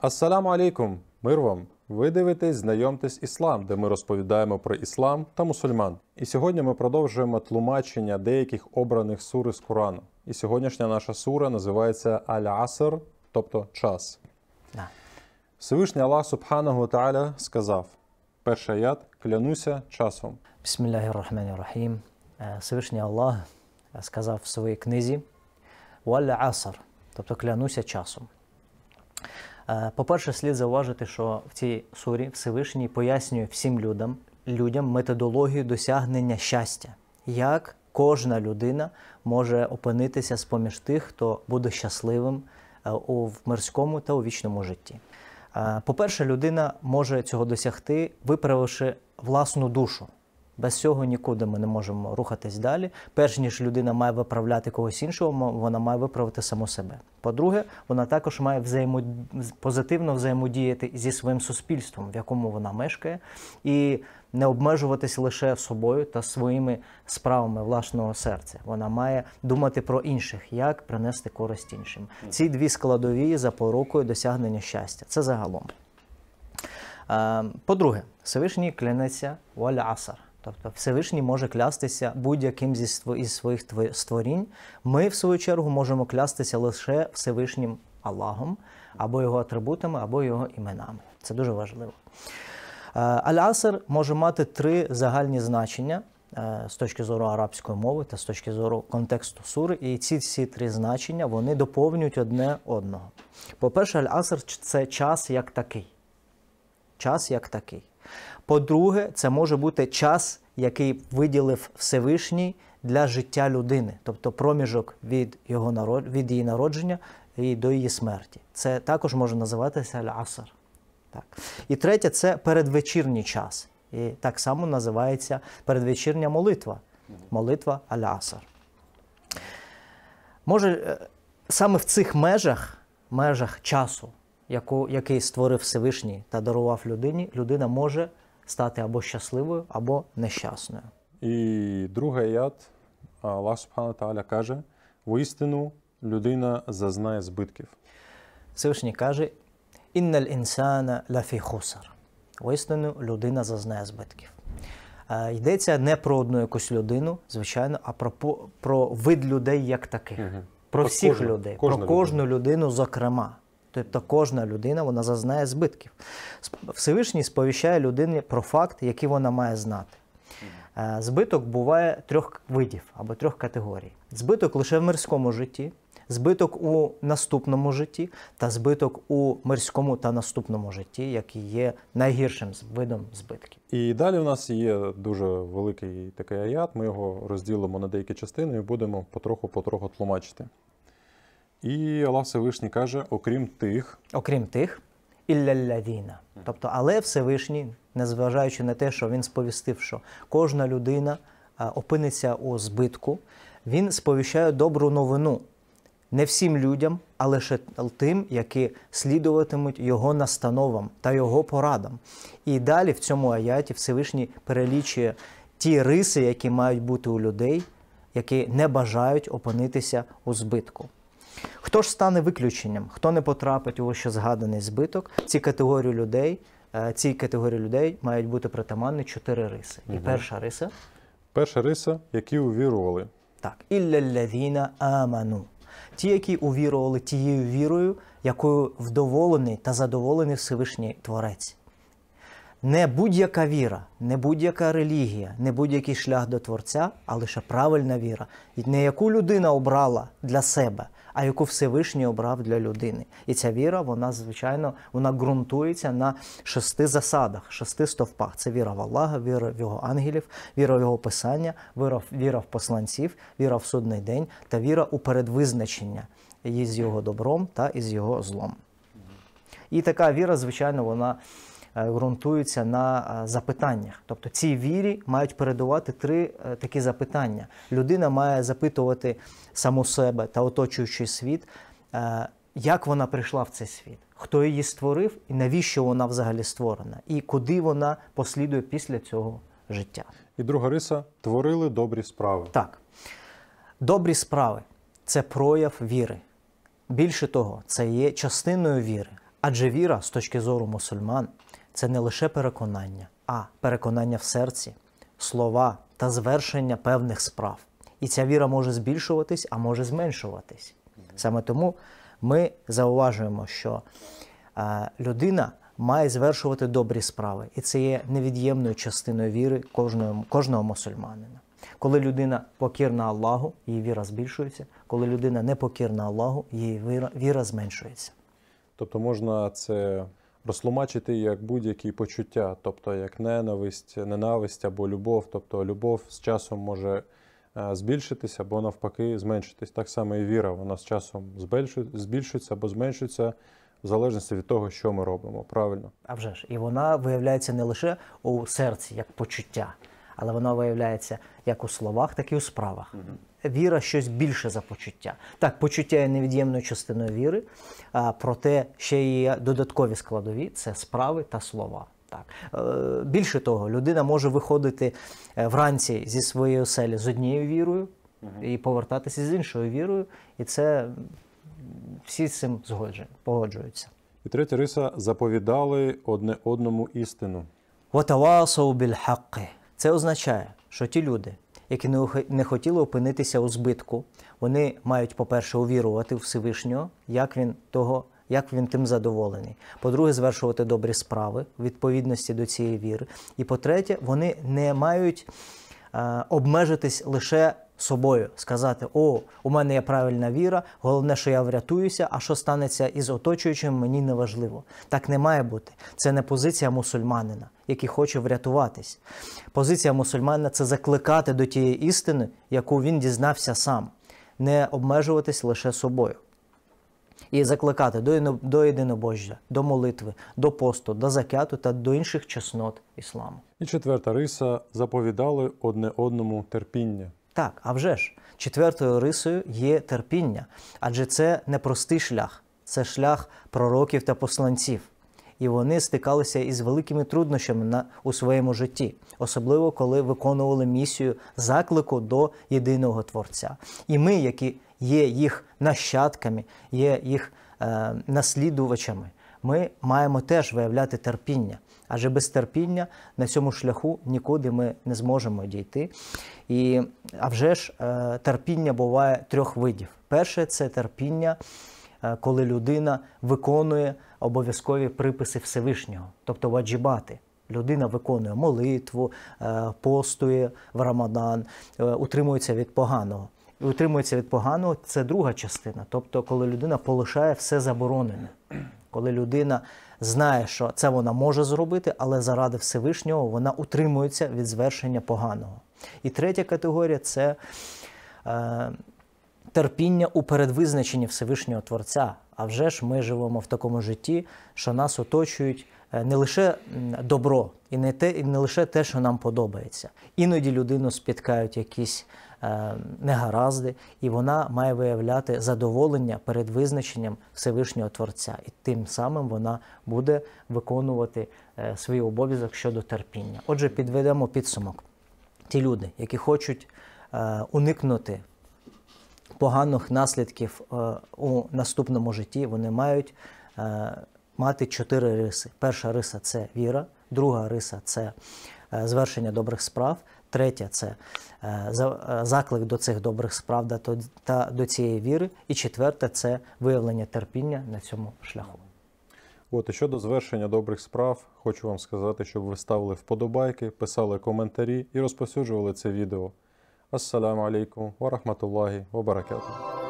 Ассаламу алейкум, мир вам! Ви дивитесь, знайомтесь іслам, де ми розповідаємо про іслам та мусульман. І сьогодні ми продовжуємо тлумачення деяких обраних сур із Корану. І сьогоднішня наша сура називається Аль-Аср, тобто час. Да. Всевишній Аллах Субханаhu Тааля сказав: перший аят клянуся часом. Бісмілляхіррахманіррахім. Е, Всевишній Аллах е, сказав в своїй книзі Валля Аср, тобто клянуся часом. Е, по-перше, слід зауважити, що в цій сурі Всевишній пояснює всім людям, людям методологію досягнення щастя, як кожна людина може опинитися з поміж тих, хто буде щасливим е, у мирському та у вічному житті. Е, по-перше, людина може цього досягти, виправивши власну душу. Без цього нікуди ми не можемо рухатись далі. Перш ніж людина має виправляти когось іншого, вона має виправити саму себе. По-друге, вона також має взаємод... позитивно взаємодіяти зі своїм суспільством, в якому вона мешкає, і не обмежуватись лише собою та своїми справами власного серця. Вона має думати про інших, як принести користь іншим. Ці дві складові за порукою досягнення щастя. Це загалом. Е, по-друге, Всевишній клянеться валя асар. Тобто Всевишній може клястися будь-яким зі своїх створінь. Ми, в свою чергу, можемо клястися лише Всевишнім Аллахом, або його атрибутами, або його іменами. Це дуже важливо. Е, Аль-Аср може мати три загальні значення е, з точки зору арабської мови та з точки зору контексту сури. І ці всі три значення вони доповнюють одне одного. По-перше, Аль-Аср це час як такий. Час як такий. По-друге, це може бути час, який виділив Всевишній для життя людини, тобто проміжок від його народ... від її народження і до її смерті. Це також може називатися аль-асар. Так. І третє це передвечірній час. І так само називається передвечірня молитва. Молитва аль-асар. Може, е, саме в цих межах, межах часу яку, який створив Всевишній та дарував людині, людина може стати або щасливою, або нещасною. І друга яд Аллах Субхану Тааля каже: воістину людина зазнає збитків. Всевишній каже: інналь інсана лафі хусар. Воістину людина зазнає збитків. Е, йдеться не про одну якусь людину, звичайно, а про про вид людей як таких, угу. про, про всіх кожну, людей, кожну про кожну людину, людину зокрема. Тобто кожна людина вона зазнає збитків. Всевишній сповіщає людині про факт, який вона має знати. Е, збиток буває трьох видів або трьох категорій: збиток лише в мирському житті, збиток у наступному житті, та збиток у мирському та наступному житті, який є найгіршим видом збитків. І далі у нас є дуже великий такий аят. Ми його розділимо на деякі частини і будемо потроху-потроху тлумачити. І Аллах Всевишній каже, окрім тих. Окрім тих, ілля-лядіна. Тобто, але Всевишній, незважаючи на те, що він сповістив, що кожна людина е, опиниться у збитку, він сповіщає добру новину не всім людям, а лише тим, які слідуватимуть його настановам та його порадам. І далі в цьому аяті Всевишній перелічує ті риси, які мають бути у людей, які не бажають опинитися у збитку. Хто ж стане виключенням? Хто не потрапить у вище згаданий збиток? Ці категорії людей, е, цій категорії людей мають бути притаманні чотири риси. І угу. перша риса перша риса, які увірували. Так, ілля аману. Ті, які увірували тією вірою, якою вдоволений та задоволений Всевишній Творець. Не будь-яка віра, не будь-яка релігія, не будь-який шлях до Творця, а лише правильна віра, І не яку людина обрала для себе, а яку Всевишній обрав для людини. І ця віра, вона звичайно вона ґрунтується на шести засадах, шести стовпах. Це віра в Аллаха, віра в його ангелів, віра в його писання, віра, віра в посланців, віра в судний день та віра у передвизначення із його добром та із його злом. І така віра, звичайно, вона. Е, ґрунтуються на е, запитаннях. Тобто цій вірі мають передувати три е, такі запитання. Людина має запитувати саму себе та оточуючий світ, як вона прийшла в цей світ, хто її створив і навіщо вона взагалі створена, і куди вона послідує після цього життя. І друга риса творили добрі справи. Так, добрі справи це прояв віри. Більше того, це є частиною віри, адже віра з точки зору мусульман це не лише переконання, а переконання в серці, слова та звершення певних справ. І ця віра може збільшуватись, а може зменшуватись. Саме тому ми зауважуємо, що е, людина має звершувати добрі справи, і це є невід'ємною частиною віри кожного, кожного мусульманина. Коли людина покірна Аллаху, її віра збільшується. Коли людина не покірна Аллаху, її віра, віра зменшується. Тобто можна це розтлумачити як будь-які почуття, тобто як ненависть, ненависть або любов. Тобто любов з часом може е, збільшитися або навпаки зменшитись. Так само і віра, вона з часом збільшується або зменшується. В залежності від того, що ми робимо, правильно? А вже ж, і вона виявляється не лише у серці як почуття, але вона виявляється як у словах, так і у справах. Угу віра щось більше за почуття. Так, почуття є невід'ємною частиною віри, проте ще є додаткові складові це справи та слова. Так, е, більше того, людина може виходити е, вранці зі своєї оселі з однією вірою і повертатися з іншою вірою, і це всі з цим погоджуються. І третя риса заповідали одне одному істину. Це означає, що ті люди, які не хотіли опинитися у збитку. Вони мають, по-перше, увірувати в Всевишнього, як він того. Як він тим задоволений? По-друге, звершувати добрі справи в відповідності до цієї віри. І по-третє, вони не мають е, обмежитись лише собою, сказати: О, у мене є правильна віра, головне, що я врятуюся, а що станеться із оточуючим, мені не важливо. Так не має бути. Це не позиція мусульманина, який хоче врятуватись. Позиція мусульманина це закликати до тієї істини, яку він дізнався сам, не обмежуватись лише собою. І закликати до єдинобожжя, до молитви, до посту, до закяту та до інших чеснот ісламу. І четверта риса заповідали одне одному терпіння. Так, а вже ж, четвертою рисою є терпіння, адже це непростий шлях, це шлях пророків та посланців. І вони стикалися із великими труднощами на у своєму житті, особливо коли виконували місію заклику до єдиного творця. І ми, які є їх нащадками, є їх е, наслідувачами, ми маємо теж виявляти терпіння, адже без терпіння на цьому шляху нікуди ми не зможемо дійти. І, а вже ж, е, терпіння буває трьох видів: перше це терпіння. Е, коли людина виконує обов'язкові приписи Всевишнього, тобто ваджібати. Людина виконує молитву, е, постує в Рамадан, утримується від поганого. І утримується від поганого це друга частина, тобто коли людина полишає все заборонене коли людина знає, що це вона може зробити, але заради Всевишнього вона утримується від звершення поганого. І третя категорія це е, терпіння у передвизначенні Всевишнього Творця. А вже ж ми живемо в такому житті, що нас оточують е, не лише добро, і не те, і не лише те, що нам подобається. Іноді людину спіткають якісь. Е, негаразди, і вона має виявляти задоволення перед визначенням Всевишнього Творця, і тим самим вона буде виконувати е, свій обов'язок щодо терпіння. Отже, підведемо підсумок. Ті люди, які хочуть е, уникнути поганих наслідків у наступному житті, вони мають мати чотири риси: перша риса це віра, друга риса це звершення добрих справ. Третє це е, е, заклик до цих добрих справ та до цієї віри. І четверте це виявлення терпіння на цьому шляху. От і щодо звершення добрих справ, хочу вам сказати, щоб ви ставили вподобайки, писали коментарі і розповсюджували це відео. Ассаламу алейкум ва рахматуллахі баракату.